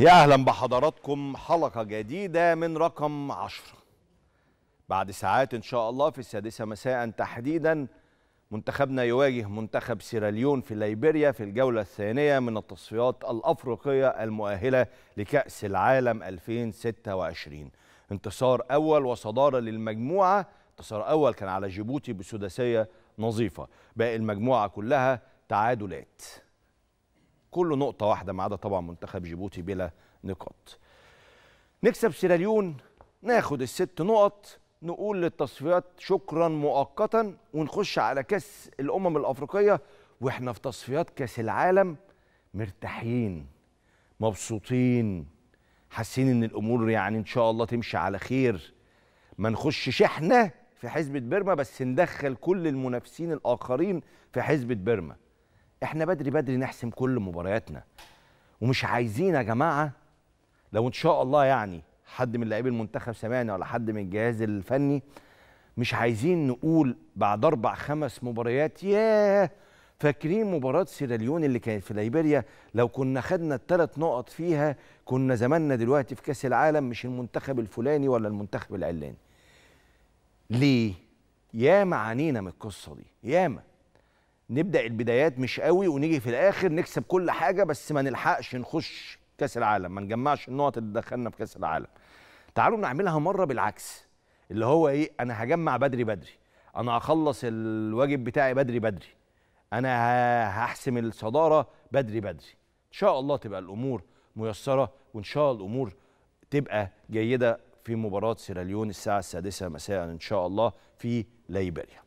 يا أهلا بحضراتكم حلقة جديدة من رقم عشرة بعد ساعات إن شاء الله في السادسة مساء تحديدا منتخبنا يواجه منتخب سيراليون في ليبيريا في الجولة الثانية من التصفيات الأفريقية المؤهلة لكأس العالم 2026 انتصار أول وصدارة للمجموعة انتصار أول كان على جيبوتي بسداسية نظيفة باقي المجموعة كلها تعادلات كله نقطة واحدة ما عدا طبعا منتخب جيبوتي بلا نقاط نكسب سيراليون ناخد الست نقط نقول للتصفيات شكرا مؤقتا ونخش على كاس الامم الافريقيه واحنا في تصفيات كاس العالم مرتاحين مبسوطين حاسين ان الامور يعني ان شاء الله تمشي على خير ما نخشش احنا في حزبه بيرما بس ندخل كل المنافسين الاخرين في حزبه بيرما احنا بدري بدري نحسم كل مبارياتنا ومش عايزين يا جماعه لو ان شاء الله يعني حد من لاعبي المنتخب سمعنا ولا حد من الجهاز الفني مش عايزين نقول بعد اربع خمس مباريات ياه فاكرين مباراة سيراليون اللي كانت في ليبيريا لو كنا خدنا الثلاث نقط فيها كنا زماننا دلوقتي في كأس العالم مش المنتخب الفلاني ولا المنتخب العلاني. ليه؟ ياما عانينا من القصة دي، ياما. نبدا البدايات مش قوي ونيجي في الاخر نكسب كل حاجه بس ما نلحقش نخش كاس العالم ما نجمعش النقط اللي دخلنا في كاس العالم تعالوا نعملها مره بالعكس اللي هو ايه انا هجمع بدري بدري انا هخلص الواجب بتاعي بدري بدري انا هحسم الصداره بدري بدري ان شاء الله تبقى الامور ميسره وان شاء الامور تبقى جيده في مباراه سيراليون الساعه السادسه مساء ان شاء الله في ليبيريا